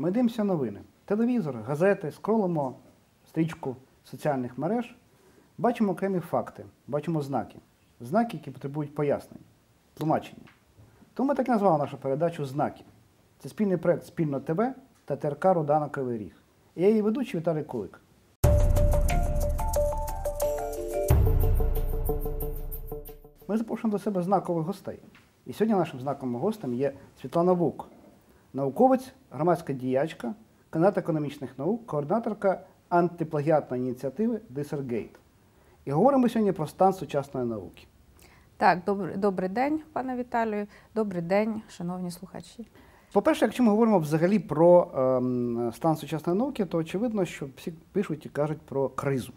Ми дивимося новини. Телевізор, газети, скролимо стрічку соціальних мереж, бачимо окремі факти, бачимо знаки. Знаки, які потребують пояснень, тлумачення. Тому ми так назвали нашу передачу Знаки. Це спільний проект спільно ТВ та ТРК Родана Кривий Ріг. І я її ведучий Віталій Кулик. Ми запрошуємо до себе знакових гостей. І сьогодні нашим знаковим гостем є Світлана Вук, науковець, громадська діячка, кандидат економічних наук, координаторка антиплагіатної ініціативи Дисергейт. І говоримо сьогодні про стан сучасної науки. Так, добрий, добрий день, пане Віталію. Добрий день, шановні слухачі. По-перше, якщо ми говоримо взагалі про ем, стан сучасної науки, то очевидно, що всі пишуть і кажуть про кризу.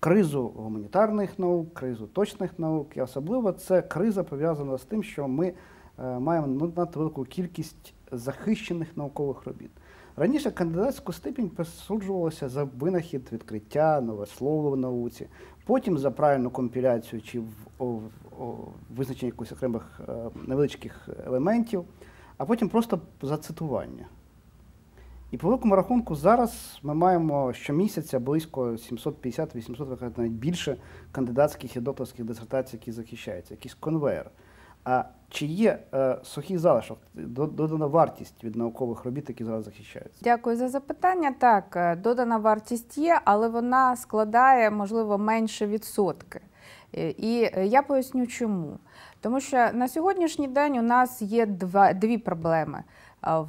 Кризу гуманітарних наук, кризу точних наук, і особливо це криза пов'язана з тим, що ми е, маємо надто велику кількість захищених наукових робіт. Раніше кандидатську степінь присуджувалося за винахід, відкриття, нове слово в науці, потім за правильну компіляцію чи в, о, о, визначення якихось окремих е, невеличких елементів, а потім просто за цитування. І по великому рахунку, зараз ми маємо щомісяця близько 750-800, навіть більше кандидатських і докторських дисертацій, які захищаються, якийсь конвейер. А чи є е, сухий залишок додана вартість від наукових робіт, які зараз захищаються? Дякую за запитання. Так, е, додана вартість є, але вона складає можливо менше відсотки. Е, і е, я поясню, чому тому що на сьогоднішній день у нас є два дві проблеми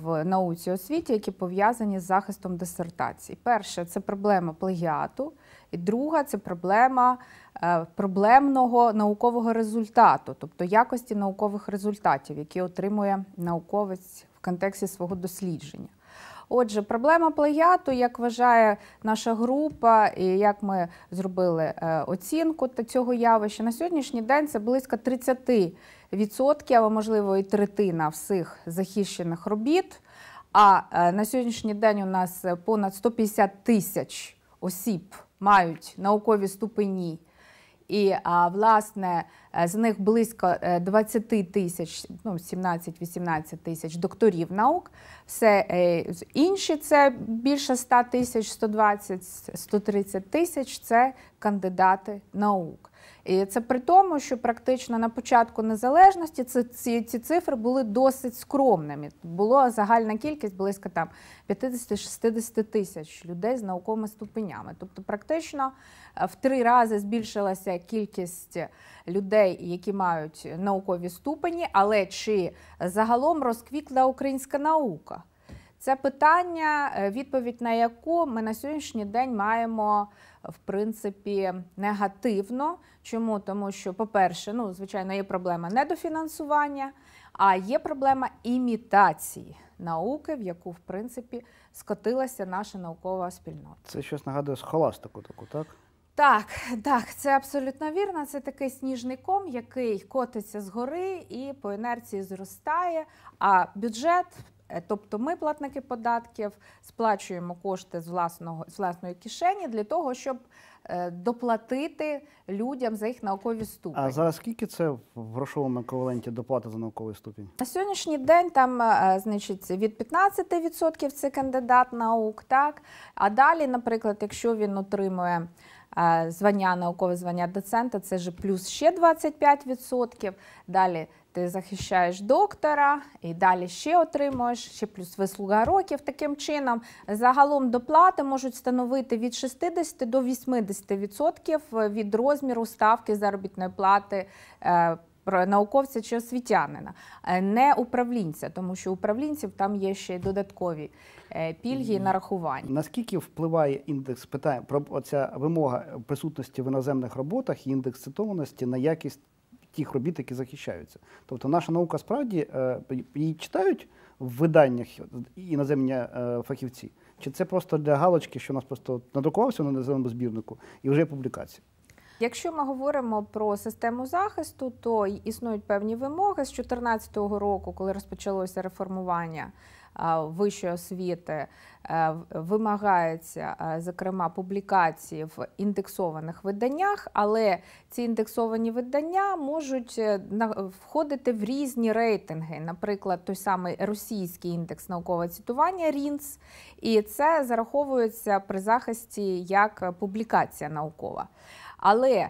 в науці освіті, які пов'язані з захистом дисертацій. Перше це проблема плагіату, і друга це проблема е, проблемного наукового результату, тобто якості наукових результатів, які отримує науковець в контексті свого дослідження. Отже, проблема плагіату, як вважає наша група, і як ми зробили е, оцінку цього явища на сьогоднішній день, це близько 30%, або можливо і третина всіх захищених робіт. А е, на сьогоднішній день у нас е, понад 150 тисяч осіб мають наукові ступені. І власне е, з них близько 20 е, тисяч, ну 17-18 тисяч докторів наук. Все е, інші це більше 100 тисяч, 120-130 тисяч це кандидати наук. І це при тому, що практично на початку незалежності ці, ці, ці цифри були досить скромними. Була загальна кількість близько там 50-60 тисяч людей з науковими ступенями. Тобто, практично е, в три рази збільшилася кількість людей, які мають наукові ступені, але чи загалом розквітла українська наука? Це питання, е, відповідь на яку ми на сьогоднішній день маємо в принципі негативно. Чому? Тому що, по-перше, ну, звичайно, є проблема недофінансування, а є проблема імітації науки, в яку, в принципі, скотилася наша наукова спільнота. Це щось нагадує схоластику таку, так? Так, так, це абсолютно вірно. Це такий сніжний ком, який котиться з гори і по інерції зростає. А бюджет Е, тобто ми, платники податків, сплачуємо кошти з власного з власної кишені для того, щоб е, доплатити людям за їх наукові ступені. А зараз скільки це в грошовому еквіваленті доплата за науковий ступінь? На сьогоднішній день там е, значить від 15% це кандидат наук, так а далі, наприклад, якщо він отримує. Звання, наукове звання доцента це ж плюс ще 25%. Далі ти захищаєш доктора і далі ще отримуєш, ще плюс вислуга років таким чином. Загалом доплати можуть становити від 60 до 80% від розміру ставки заробітної плати. Е, науковця чи освітянина, е, не управлінця, тому що управлінців там є ще й додаткові е, пільги і нарахування. Наскільки впливає індекс питання про ця вимога присутності в іноземних роботах і індекс цитованості на якість тих робіт, які захищаються. Тобто наша наука справді е, її читають в виданнях іноземні е, фахівці, чи це просто для галочки, що у нас просто надрукувався на іноземному збірнику і вже є публікація? Якщо ми говоримо про систему захисту, то існують певні вимоги з 2014 року, коли розпочалося реформування вищої освіти е, вимагається е, зокрема публікації в індексованих виданнях, але ці індексовані видання можуть е, входити в різні рейтинги, наприклад, той самий російський індекс наукового цитування РІНС, і це зараховується при захисті як публікація наукова. Але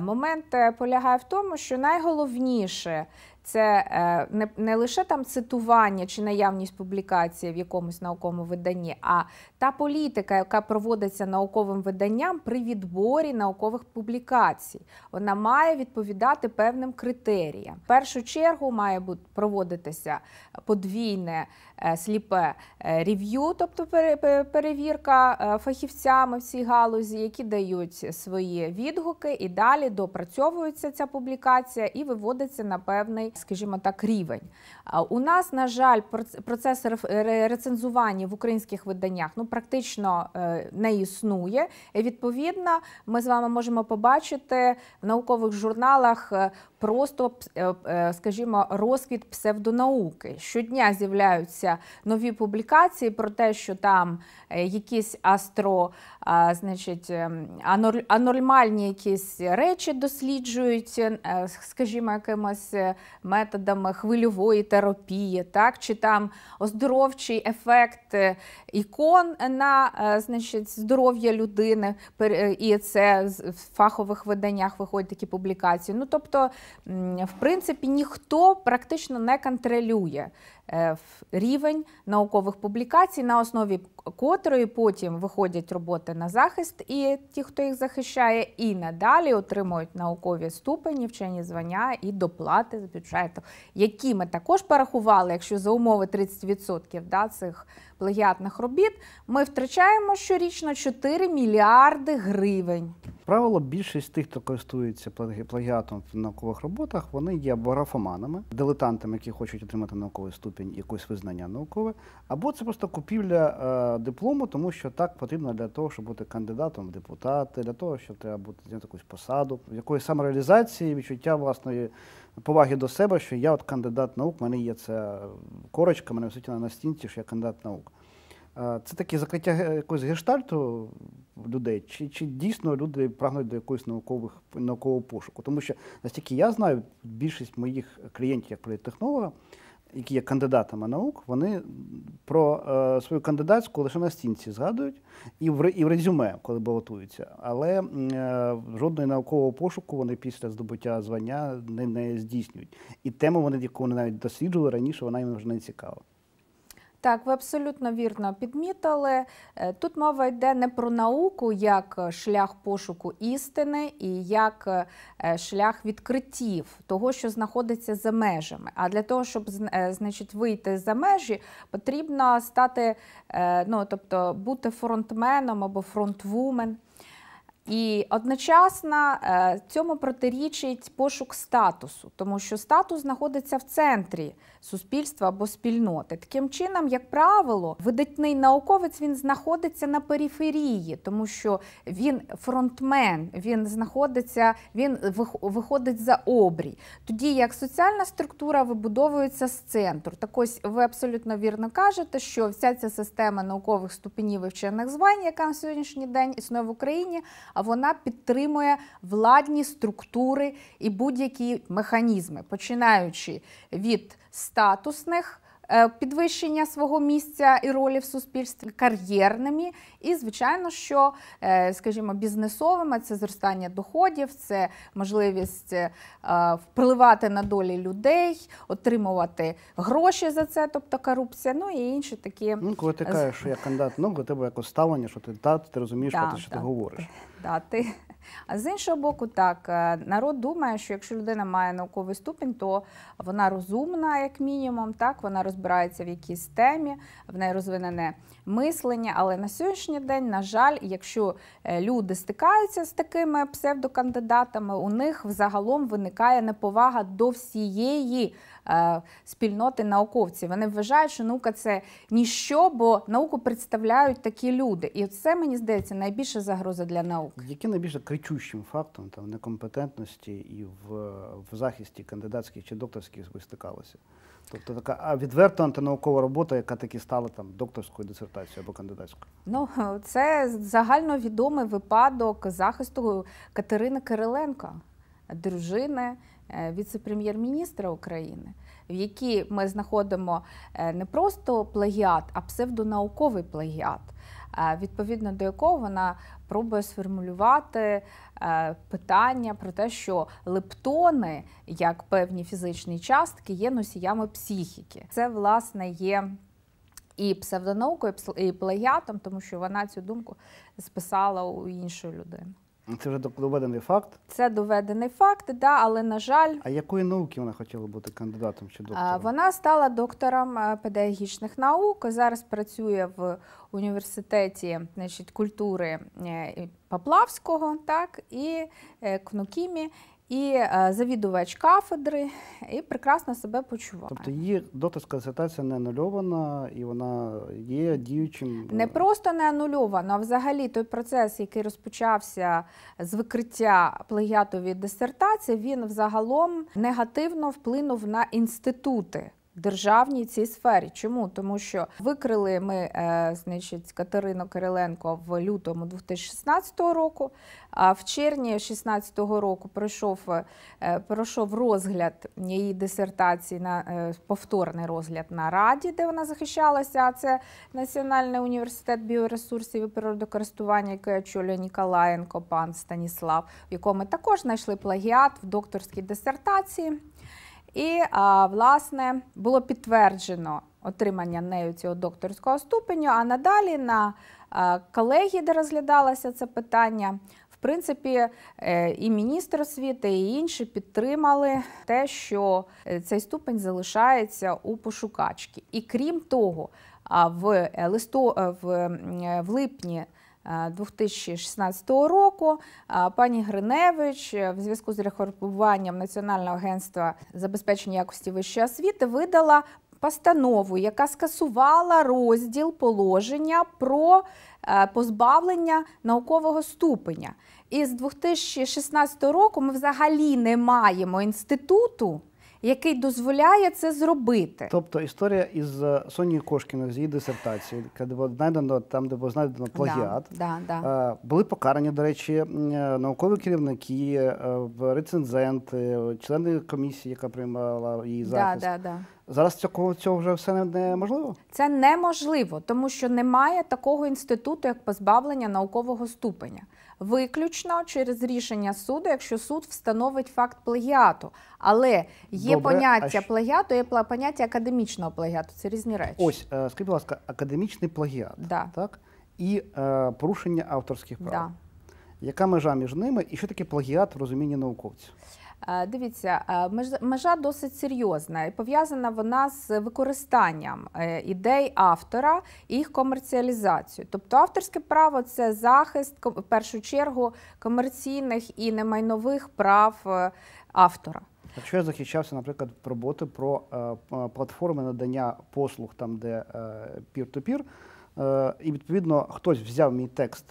момент полягає в тому, що найголовніше це е, не не лише там цитування чи наявність публікації в якомусь науковому виданні, а та політика, яка проводиться науковим виданням при відборі наукових публікацій, вона має відповідати певним критеріям. В першу чергу має бути проводитися подвійне е, сліпе е, рев'ю, тобто перевірка фахівцями в цій галузі, які дають свої відгуки, і далі допрацьовується ця публікація і виводиться на певний скажімо так, рівень. У нас, на жаль, процес рецензування в українських виданнях ну практично е, не існує. Відповідно, ми з вами можемо побачити в наукових журналах е, просто, е, е, скажімо, розквіт псевдонауки. Щодня з'являються нові публікації про те, що там е, якісь астро, значить, ем, анормальні якісь речі досліджують, скажімо, якимось методами хвильової терапії, так чи там оздоровчий ефект ікон на значить, здоров'я людини, і це в фахових виданнях виходять такі публікації. Ну, тобто в принципі ніхто практично не контролює Е, рівень наукових публікацій, на основі котрої потім виходять роботи на захист, і ті, хто їх захищає, і надалі отримують наукові ступені, вчені звання і доплати з бюджету, які ми також порахували, якщо за умови 30% да, цих плагіатних робіт, ми втрачаємо щорічно 4 мільярди гривень. Правило, більшість тих, хто користується плагіатом в наукових роботах, вони є графоманами, дилетантами, які хочуть отримати наукові ступені ступінь якогось визнання наукове, або це просто купівля е, диплому, тому що так потрібно для того, щоб бути кандидатом в депутати, для того, щоб треба бути зняти якусь посаду, якоїсь самореалізації, відчуття власної поваги до себе, що я от кандидат наук, в мене є ця корочка, мене висить на стінці, що я кандидат наук. Е, це таке закриття якогось гештальту людей, чи чи дійсно люди прагнуть до якогось наукових наукового пошуку? Тому що настільки я знаю, більшість моїх клієнтів як політтехнолога, які є кандидатами наук, вони про е, свою кандидатську лише на стінці згадують і в і в резюме, коли балотуються. Але е, жодної наукового пошуку вони після здобуття звання не, не здійснюють. І тему вони, яку вони навіть досліджували раніше, вона їм вже не цікава. Так, ви абсолютно вірно підмітили. Е, тут мова йде не про науку як е, шлях пошуку істини і як е, шлях відкриттів того, що знаходиться за межами. А для того, щоб значить, вийти за межі, потрібно стати, ну тобто бути фронтменом або фронтвумен. І одночасно цьому протирічить пошук статусу, тому що статус знаходиться в центрі суспільства або спільноти. Таким чином, як правило, видатний науковець він знаходиться на периферії, тому що він фронтмен, він знаходиться, він виходить за обрій. Тоді як соціальна структура вибудовується з центру. Так ось ви абсолютно вірно кажете, що вся ця система наукових ступенів і вчених звань, яка на сьогоднішній день існує в Україні, а вона підтримує владні структури і будь-які механізми, починаючи від статусних. Е, підвищення свого місця і ролі в суспільстві кар'єрними, і звичайно, що е, скажімо, бізнесовими це зростання доходів, це можливість е, впливати на долі людей, отримувати гроші за це, тобто корупція, ну і інші такі Ну, коли ти кажеш, що я кандидат, ну до тебе якось ставлення, що ти та ти розумієш, да, що ти, що да, ти говориш. Да, ти а з іншого боку, так е, народ думає, що якщо людина має науковий ступінь, то вона розумна, як мінімум, так вона розбирається в якійсь темі, в неї розвинене мислення. Але на сьогоднішній день, на жаль, якщо е, люди стикаються з такими псевдокандидатами, у них взагалом виникає неповага до всієї. Е, спільноти науковців. Вони вважають, що наука це ніщо, бо науку представляють такі люди. І це мені здається найбільша загроза для науки. які найбільш кричущим фактом там некомпетентності і в, в захисті кандидатських чи докторських ви Тобто така відверта антинаукова робота, яка таки стала там докторською дисертацією або кандидатською. Ну це загальновідомий випадок захисту Катерини Кириленко, дружини Е, віце-прем'єр-міністра України, в якій ми знаходимо е, не просто плагіат, а псевдонауковий плагіат, е, відповідно до якого вона пробує сформулювати питання про те, що лептони, як певні фізичні частки, є носіями психіки. Це власне є. І псевдонаукою, і плагіатом, тому що вона цю думку списала у іншої людини. Це вже доведений факт. Це доведений факт, да, але на жаль, а якої науки вона хотіла бути кандидатом чи доктором? Вона стала доктором е, педагогічних наук. Зараз працює в університеті значить, культури е, Поплавського, так і е, Кнукімі і е, завідувач кафедри, і прекрасно себе почуває. Тобто її докторська дисертація не анульована, і вона є діючим е, не просто не анульована, а взагалі той процес, який розпочався з викриття плагіатової дисертації, він взагалом негативно вплинув на інститути державній цій сфері. Чому? Тому що викрили ми, е, значить, Катерину Кириленко в лютому 2016 року. А в червні 2016 року пройшов е, пройшов розгляд її дисертації на е, повторний розгляд на раді, де вона захищалася. А це Національний університет біоресурсів і природокористування, який очолює Ніколаєнко, пан Станіслав, в якому також знайшли плагіат в докторській дисертації. І власне було підтверджено отримання нею цього докторського ступеню. А надалі на колегії, де розглядалося це питання, в принципі, е, і міністр освіти, і інші підтримали те, що е, цей ступень залишається у пошукачки. І крім того, а в е, листу в липні. 2016 е, року пані Гриневич е, в зв'язку з реформуванням Національного агентства забезпечення якості вищої освіти видала постанову, яка скасувала розділ положення про е, позбавлення наукового ступеня. І з 2016 року ми взагалі не маємо інституту який дозволяє це зробити. Тобто історія із е, Соні Кошкіної з її дисертації, де знайдено там, де було знайдено плагіат, да, да, да. Е, були покарані, до речі, е, наукові керівники, рецензенти, члени комісії, яка приймала її захист. Да, да, да. Зараз цього цього вже все неможливо? Це неможливо, тому що немає такого інституту, як позбавлення наукового ступеня виключно через рішення суду, якщо суд встановить факт плагіату. Але є Добре, поняття а... плагіату, є поняття академічного плагіату. Це різні речі. Ось, е, скажіть, будь ласка, академічний плагіат да. так? і е, порушення авторських прав. Да. Яка межа між ними і що таке плагіат в розумінні науковців? Е, дивіться, е, межа досить серйозна і пов'язана вона з використанням е, ідей автора і їх комерціалізацією. Тобто авторське право це захист в першу чергу комерційних і немайнових прав автора. Якщо я захищався, наприклад, роботи про платформи надання послуг, там де пір-то-пір, і відповідно хтось взяв мій текст,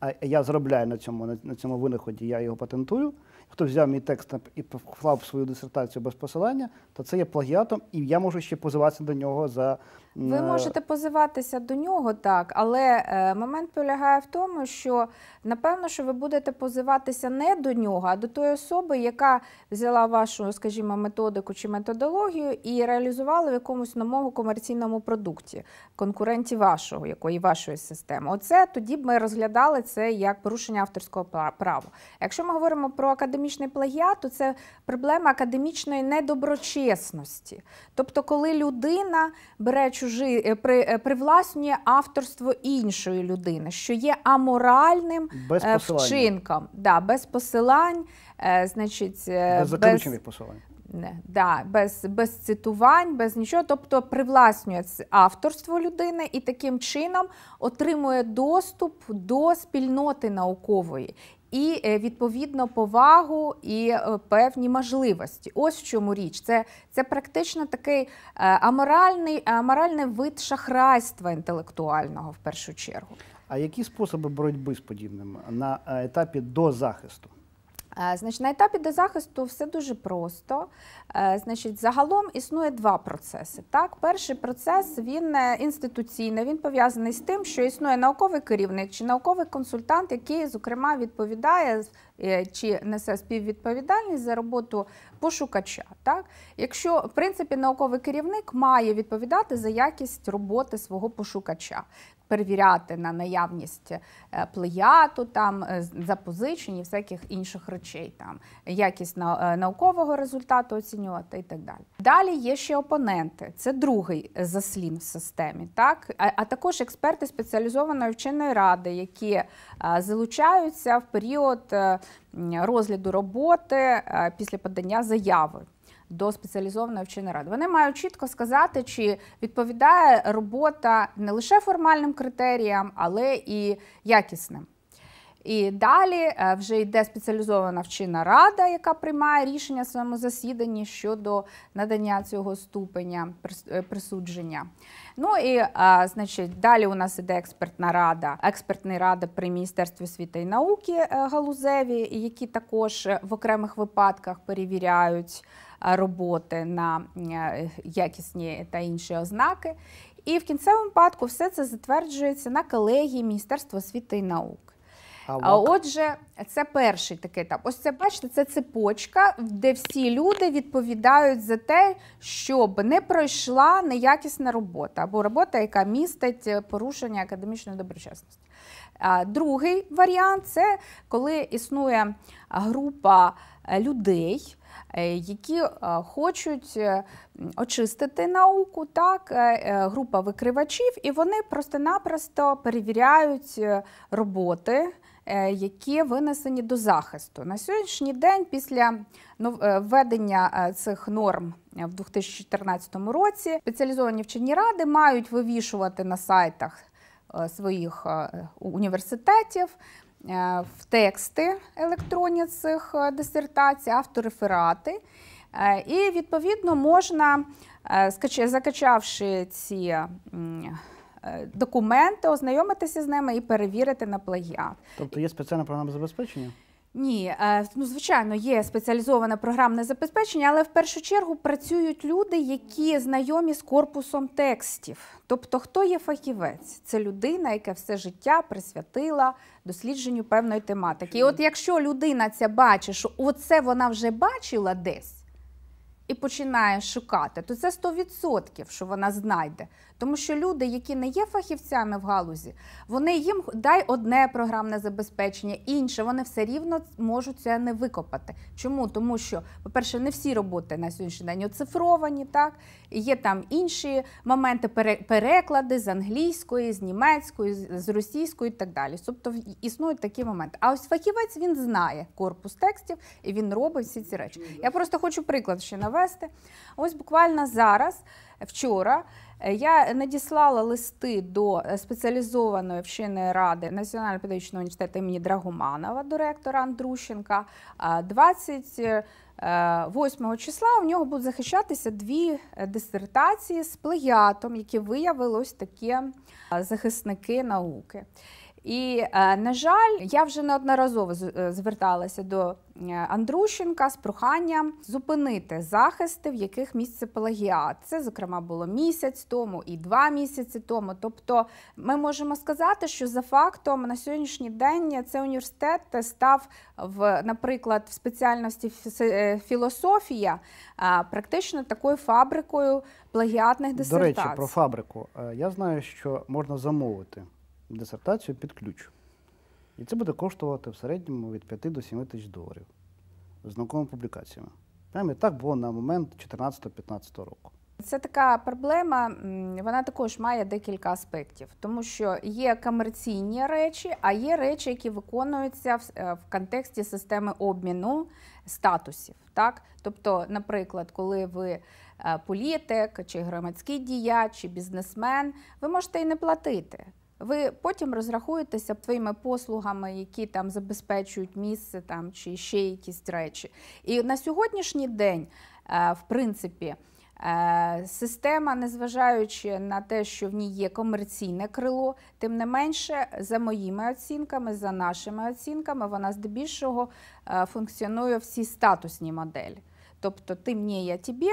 а я заробляю на цьому на цьому винаході, я його патентую хто взяв мій текст і поклав свою дисертацію без посилання, то це є плагіатом, і я можу ще позиватися до нього за ви е, можете позиватися до нього так, але е, момент полягає в тому, що напевно, що ви будете позиватися не до нього, а до тої особи, яка взяла вашу, скажімо, методику чи методологію і реалізувала в якомусь новому комерційному продукті конкуренті вашого, якої вашої системи. Оце тоді б ми розглядали це як порушення авторського права. Якщо ми говоримо про академічний плагіат, то це проблема академічної недоброчесності. Тобто, коли людина бере чужі е, при е, привласнює авторство іншої людини, що є аморальним без е, вчинком, да, без посилань, значить, без заключених без... посилань. Не, да, без без цитувань, без нічого, тобто привласнює авторство людини і таким чином отримує доступ до спільноти наукової і е, відповідно повагу і е, певні можливості. Ось в чому річ. Це це практично такий е, аморальний, аморальний вид шахрайства інтелектуального в першу чергу. А які способи боротьби з подібним на етапі до захисту? Е, значить, На етапі дезахисту все дуже просто. Е, значить, Загалом існує два процеси. Так, Перший процес він е, інституційний, він пов'язаний з тим, що існує науковий керівник чи науковий консультант, який, зокрема, відповідає Е, чи несе співвідповідальність за роботу пошукача. Так? Якщо в принципі науковий керівник має відповідати за якість роботи свого пошукача, перевіряти на наявність е, плеяту, там е, запозичень і всяких інших речей, там якість наукового результату оцінювати і так далі. Далі є ще опоненти. Це другий заслін в системі, так а також експерти спеціалізованої вченої ради, які залучаються в період розгляду роботи е, після подання заяви. До спеціалізованої вченої ради вони мають чітко сказати, чи відповідає робота не лише формальним критеріям, але і якісним. І далі е, вже йде спеціалізована вчина рада, яка приймає рішення в своєму засіданні щодо надання цього ступеня е, присудження. Ну і а, е, значить, далі у нас іде експертна рада, експертна рада при міністерстві освіти і науки е, галузеві, які також е, в окремих випадках перевіряють роботи на якісні та інші ознаки. І в кінцевому випадку все це затверджується на колегії Міністерства освіти і науки. А отже, це перший такий етап. Ось це бачите, це цепочка, де всі люди відповідають за те, щоб не пройшла неякісна робота або робота, яка містить е, порушення академічної доброчесності. Другий варіант це коли існує група е, людей, е, які хочуть очистити науку, так, група викривачів, і вони просто-напросто перевіряють роботи Е, які винесені до захисту. На сьогоднішній день, після ну, е, введення е, цих норм в 2014 році, спеціалізовані вчені ради мають вивішувати на сайтах своїх університетів. В тексти електронні цих дисертацій, автореферати, і відповідно можна, закачавши ці Е, документи, ознайомитися з ними і перевірити на плагіат. Тобто є спеціальне програма забезпечення? Ні, е, ну звичайно, є спеціалізоване програмне забезпечення, але в першу чергу працюють люди, які знайомі з корпусом текстів. Тобто, хто є фахівець? Це людина, яка все життя присвятила дослідженню певної тематики. І от якщо людина ця бачить, що оце вона вже бачила десь і починає шукати, то це 100%, що вона знайде. Тому що люди, які не є фахівцями в галузі, вони їм дай одне програмне забезпечення, інше вони все рівно можуть це не викопати. Чому? Тому що, по-перше, не всі роботи на сьогоднішній день оцифровані, так є там інші моменти, переклади з англійської, з німецької, з російської і так далі. Тобто існують такі моменти. А ось фахівець він знає корпус текстів і він робить всі ці речі. Я просто хочу приклад ще навести. Ось буквально зараз, вчора. Е, я надіслала листи до е, спеціалізованої вченої ради Національного педагогічного університету імені Драгоманова, до ректора Андрущенка. 28 е, числа у нього будуть захищатися дві дисертації з плеятом, які виявилось таке захисники науки. І е, на жаль, я вже неодноразово е, зверталася до е, Андрущенка з проханням зупинити захисти, в яких місце плагіат. Це зокрема було місяць тому і два місяці тому. Тобто, ми можемо сказати, що за фактом на сьогоднішній день цей університет став в, наприклад, в спеціальності філософія практично такою фабрикою плагіатних дисертацій. До речі, про фабрику я знаю, що можна замовити дисертацію під ключ. І це буде коштувати в середньому від 5 до 7 тисяч доларів з науковими публікаціями. Прямо і так було на момент 2014-2015 року. Це така проблема, вона також має декілька аспектів, тому що є комерційні речі, а є речі, які виконуються в е, контексті системи обміну статусів. Так? Тобто, наприклад, коли ви е, політик, чи громадський діяч, чи бізнесмен, ви можете і не платити. Ви потім розрахуєтеся твоїми послугами, які там забезпечують місце там чи ще якісь речі. І на сьогоднішній день, е, в принципі, е, система, незважаючи на те, що в ній є комерційне крило, тим не менше, за моїми оцінками, за нашими оцінками, вона здебільшого е, функціонує всі статусні моделі. Тобто, ти мені, я тебе,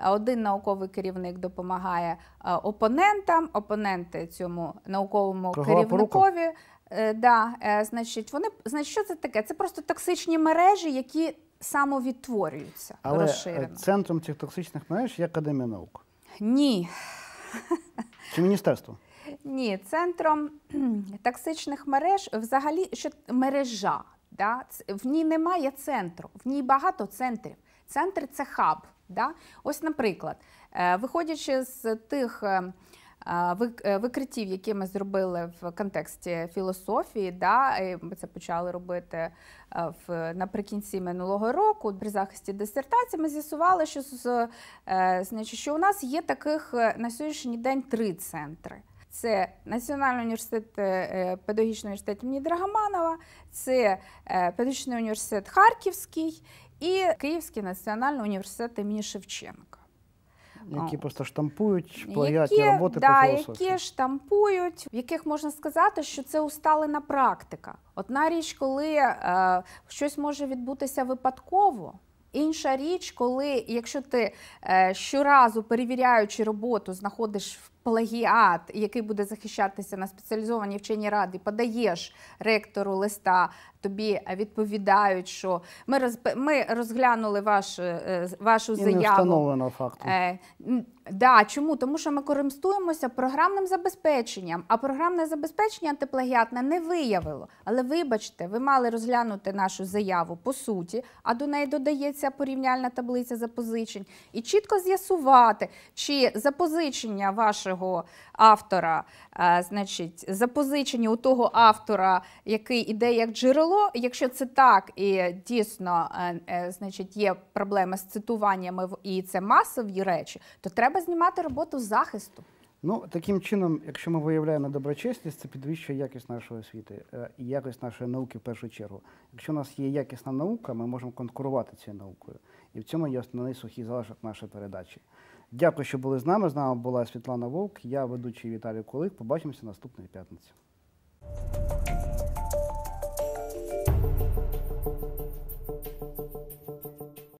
Е, один науковий керівник допомагає е, опонентам, опоненти цьому науковому Кругова керівникові. Е, да, значить, вони значить, що це таке? Це просто токсичні мережі, які самовідтворюються. Але розширено. центром цих токсичних мереж є Академія наук. Ні. Чи міністерство? Ні, центром токсичних мереж взагалі що мережа. Да? В ній немає центру, в ній багато центрів. Центр це хаб. Да? Ось, наприклад, е, виходячи з тих е, е, викриттів, які ми зробили в контексті філософії, да, і ми це почали робити в наприкінці минулого року. При захисті дисертації ми з'ясували, що значить, що у нас є таких на сьогоднішній день три центри. Це Національний університет педагогічний університет імені Драгоманова, це педагогічний університет Харківський і Київський національний університет імені Шевченка. Які просто штампують плагіатні які, роботи да, по філософії. які штампують, в яких можна сказати, що це усталена практика. Одна річ, коли е, щось може відбутися випадково, інша річ, коли якщо ти е, щоразу перевіряючи роботу, знаходиш плагіат, який буде захищатися на спеціалізованій вченій раді, подаєш ректору листа тобі відповідають, що ми роз, ми розглянули ваш, е, вашу заяву. не встановлено факту. Е, да, Чому? Тому що ми користуємося програмним забезпеченням, а програмне забезпечення антиплагіатне не виявило. Але вибачте, ви мали розглянути нашу заяву по суті, а до неї додається порівняльна таблиця запозичень. І чітко з'ясувати, чи запозичення вашого автора, е, значить, запозичення у того автора, який іде як джерело було. Якщо це так, і дійсно е, е, значить є проблеми з цитуваннями і це масові речі, то треба знімати роботу з захисту. Ну таким чином, якщо ми виявляємо доброчесність, це підвищує якість нашої освіти е, і якість нашої науки в першу чергу. Якщо у нас є якісна наука, ми можемо конкурувати цією наукою, і в цьому є основний сухий залишок нашої передачі. Дякую, що були з нами. З нами була Світлана Вовк. Я ведучий Віталій Кулик. Побачимося наступної п'ятниці.